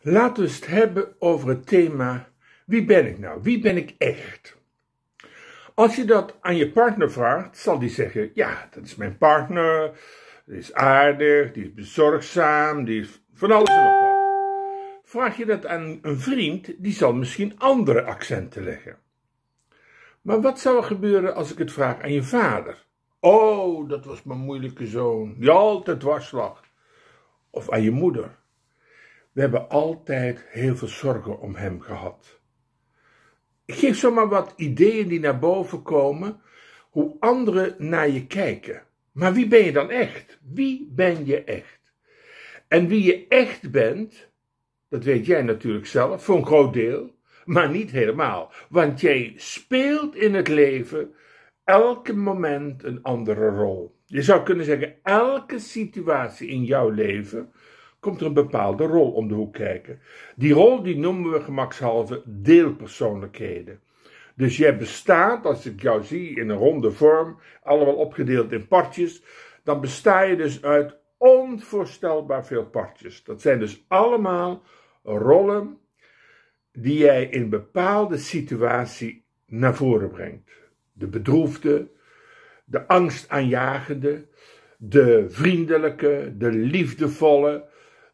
Laten we het hebben over het thema wie ben ik nou? Wie ben ik echt? Als je dat aan je partner vraagt, zal die zeggen: Ja, dat is mijn partner. Die is aardig, die is bezorgzaam, die is van alles en nog wat. Vraag je dat aan een vriend, die zal misschien andere accenten leggen. Maar wat zou er gebeuren als ik het vraag aan je vader? Oh, dat was mijn moeilijke zoon, die altijd dwarslag. Of aan je moeder. We hebben altijd heel veel zorgen om hem gehad. Ik geef zomaar wat ideeën die naar boven komen, hoe anderen naar je kijken. Maar wie ben je dan echt? Wie ben je echt? En wie je echt bent, dat weet jij natuurlijk zelf, voor een groot deel, maar niet helemaal. Want jij speelt in het leven elke moment een andere rol. Je zou kunnen zeggen, elke situatie in jouw leven komt er een bepaalde rol om de hoek kijken. Die rol die noemen we gemakshalve deelpersoonlijkheden. Dus jij bestaat, als ik jou zie in een ronde vorm, allemaal opgedeeld in partjes, dan besta je dus uit onvoorstelbaar veel partjes. Dat zijn dus allemaal rollen die jij in een bepaalde situatie naar voren brengt. De bedroefde, de angstaanjagende, de vriendelijke, de liefdevolle,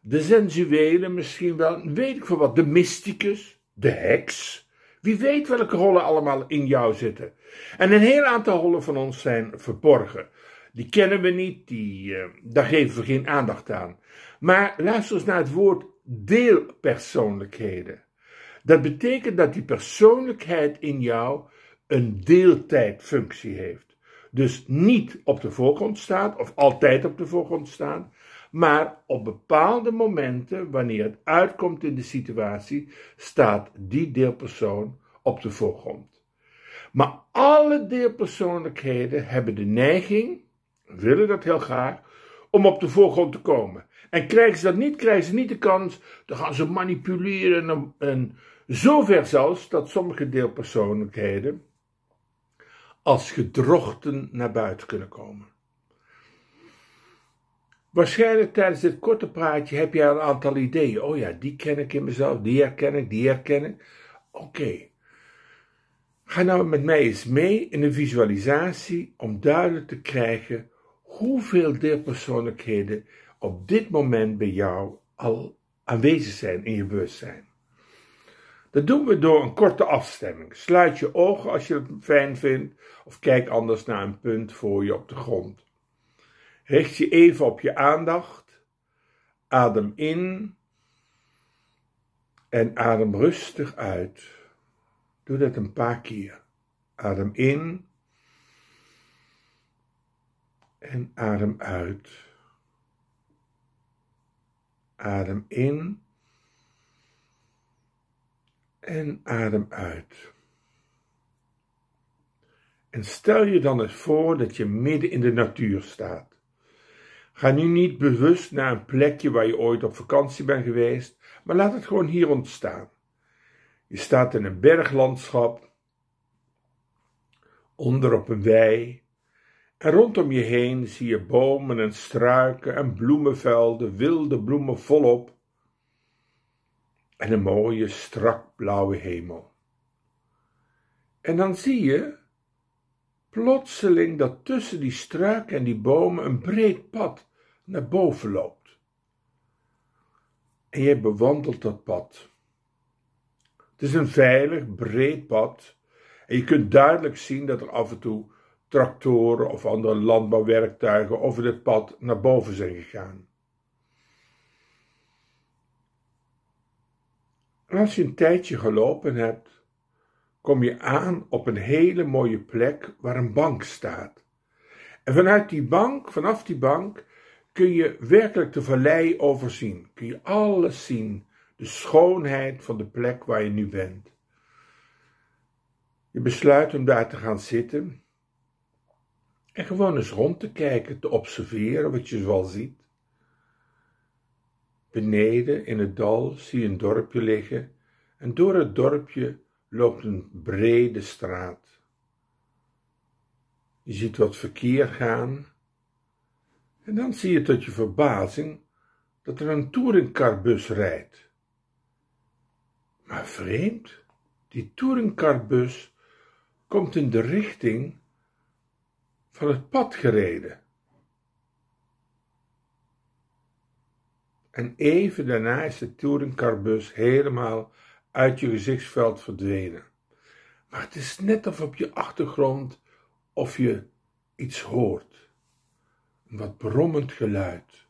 de sensuele misschien wel, weet ik veel wat, de mysticus, de heks. Wie weet welke rollen allemaal in jou zitten. En een heel aantal rollen van ons zijn verborgen. Die kennen we niet, die, eh, daar geven we geen aandacht aan. Maar luister eens naar het woord deelpersoonlijkheden. Dat betekent dat die persoonlijkheid in jou een deeltijdfunctie heeft. Dus niet op de voorgrond staat, of altijd op de voorgrond staan, maar op bepaalde momenten, wanneer het uitkomt in de situatie, staat die deelpersoon op de voorgrond. Maar alle deelpersoonlijkheden hebben de neiging, willen dat heel graag, om op de voorgrond te komen. En krijgen ze dat niet, krijgen ze niet de kans, dan gaan ze manipuleren en, zover zelfs dat sommige deelpersoonlijkheden als gedrochten naar buiten kunnen komen. Waarschijnlijk tijdens dit korte praatje heb jij een aantal ideeën. Oh ja, die ken ik in mezelf, die herken ik, die herken ik. Oké. Ga nou met mij eens mee in een visualisatie om duidelijk te krijgen hoeveel deelpersoonlijkheden op dit moment bij jou al aanwezig zijn in je bewustzijn. Dat doen we door een korte afstemming. Sluit je ogen als je het fijn vindt of kijk anders naar een punt voor je op de grond. Richt je even op je aandacht. Adem in. En adem rustig uit. Doe dat een paar keer. Adem in. En adem uit. Adem in. En adem uit. En stel je dan eens voor dat je midden in de natuur staat. Ga nu niet bewust naar een plekje waar je ooit op vakantie bent geweest, maar laat het gewoon hier ontstaan. Je staat in een berglandschap, onder op een wei, en rondom je heen zie je bomen en struiken en bloemenvelden, wilde bloemen volop, en een mooie strak blauwe hemel. En dan zie je plotseling dat tussen die struiken en die bomen een breed pad naar boven loopt. En je bewandelt dat pad. Het is een veilig, breed pad. En je kunt duidelijk zien dat er af en toe tractoren of andere landbouwwerktuigen over dit pad naar boven zijn gegaan. als je een tijdje gelopen hebt, kom je aan op een hele mooie plek waar een bank staat. En vanuit die bank, vanaf die bank, kun je werkelijk de vallei overzien. Kun je alles zien. De schoonheid van de plek waar je nu bent. Je besluit om daar te gaan zitten en gewoon eens rond te kijken, te observeren wat je zoal ziet. Beneden in het dal zie je een dorpje liggen en door het dorpje loopt een brede straat. Je ziet wat verkeer gaan. En dan zie je tot je verbazing dat er een touringcarbus rijdt. Maar vreemd, die touringcarbus komt in de richting van het pad gereden. En even daarna is de touringcarbus helemaal uit je gezichtsveld verdwenen. Maar het is net of op je achtergrond of je iets hoort. Een wat brommend geluid.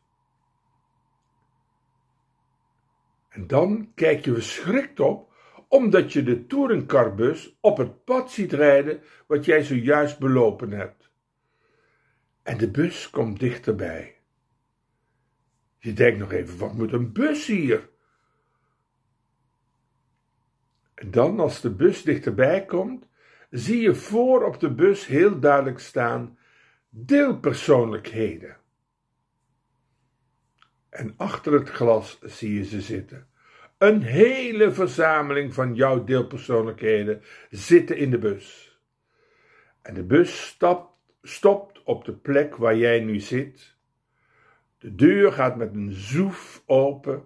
En dan kijk je verschrikt op omdat je de touringcarbus op het pad ziet rijden wat jij zojuist belopen hebt. En de bus komt dichterbij. Je denkt nog even, wat moet een bus hier? En dan, als de bus dichterbij komt, zie je voor op de bus heel duidelijk staan deelpersoonlijkheden. En achter het glas zie je ze zitten. Een hele verzameling van jouw deelpersoonlijkheden zitten in de bus. En de bus stopt op de plek waar jij nu zit. De deur gaat met een zoef open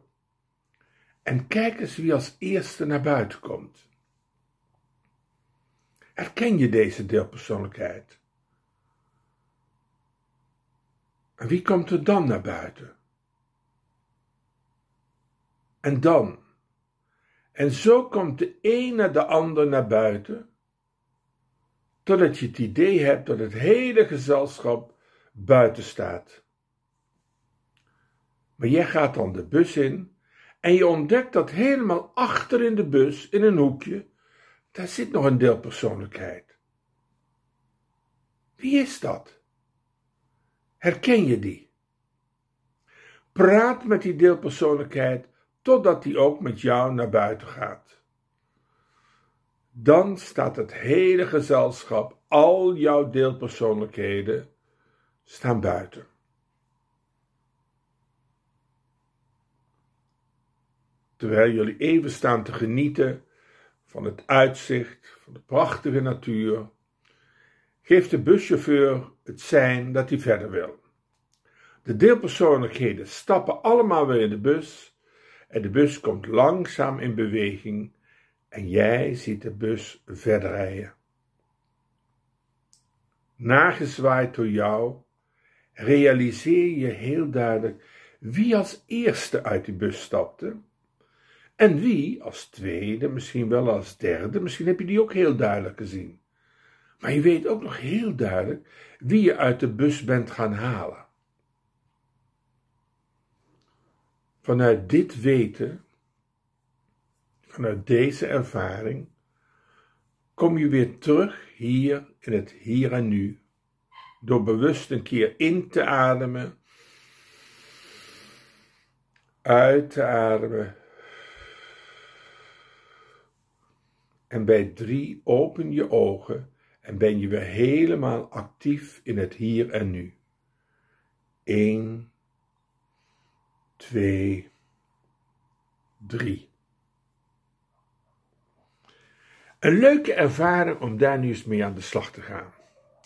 en kijk eens wie als eerste naar buiten komt. Herken je deze deelpersoonlijkheid? En wie komt er dan naar buiten? En dan. En zo komt de een naar de ander naar buiten, totdat je het idee hebt dat het hele gezelschap buiten staat. Maar jij gaat dan de bus in en je ontdekt dat helemaal achter in de bus, in een hoekje, daar zit nog een deelpersoonlijkheid. Wie is dat? Herken je die? Praat met die deelpersoonlijkheid totdat die ook met jou naar buiten gaat. Dan staat het hele gezelschap, al jouw deelpersoonlijkheden, staan buiten. terwijl jullie even staan te genieten van het uitzicht, van de prachtige natuur, geeft de buschauffeur het sein dat hij verder wil. De deelpersoonlijkheden stappen allemaal weer in de bus en de bus komt langzaam in beweging en jij ziet de bus verder rijden. Nagezwaaid door jou realiseer je heel duidelijk wie als eerste uit die bus stapte en wie als tweede, misschien wel als derde, misschien heb je die ook heel duidelijk gezien. Maar je weet ook nog heel duidelijk wie je uit de bus bent gaan halen. Vanuit dit weten, vanuit deze ervaring, kom je weer terug hier in het hier en nu. Door bewust een keer in te ademen, uit te ademen En bij drie open je ogen en ben je weer helemaal actief in het hier en nu. 1, 2, 3. Een leuke ervaring om daar nu eens mee aan de slag te gaan.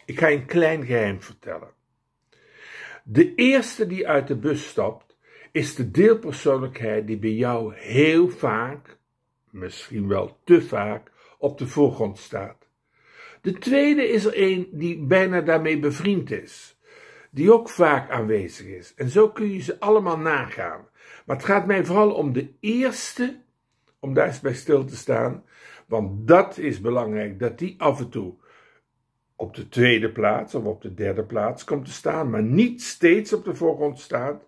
Ik ga je een klein geheim vertellen. De eerste die uit de bus stapt, is de deelpersoonlijkheid die bij jou heel vaak, misschien wel te vaak, op de voorgrond staat. De tweede is er een die bijna daarmee bevriend is, die ook vaak aanwezig is. En zo kun je ze allemaal nagaan. Maar het gaat mij vooral om de eerste, om daar eens bij stil te staan, want dat is belangrijk, dat die af en toe op de tweede plaats of op de derde plaats komt te staan, maar niet steeds op de voorgrond staat.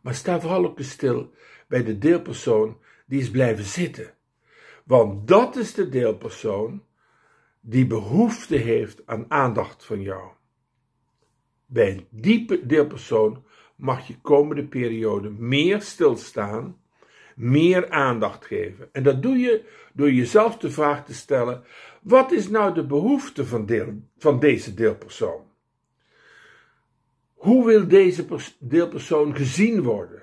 Maar sta vooral ook eens stil bij de deelpersoon die is blijven zitten want dat is de deelpersoon die behoefte heeft aan aandacht van jou. Bij een diepe deelpersoon mag je komende periode meer stilstaan, meer aandacht geven. En dat doe je door jezelf de vraag te stellen: wat is nou de behoefte van, van deze deelpersoon? Hoe wil deze deelpersoon gezien worden?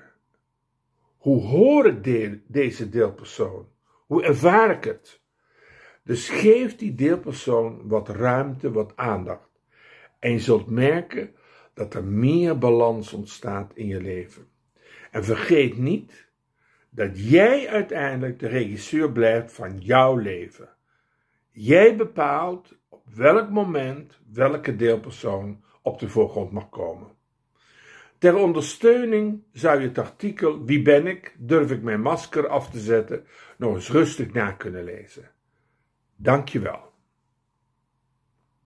Hoe hoor deze deelpersoon? Hoe ervaar ik het? Dus geef die deelpersoon wat ruimte, wat aandacht. En je zult merken dat er meer balans ontstaat in je leven. En vergeet niet dat jij uiteindelijk de regisseur blijft van jouw leven. Jij bepaalt op welk moment welke deelpersoon op de voorgrond mag komen. Ter ondersteuning zou je het artikel Wie ben ik? Durf ik mijn masker af te zetten? nog eens rustig na kunnen lezen. Dank je wel.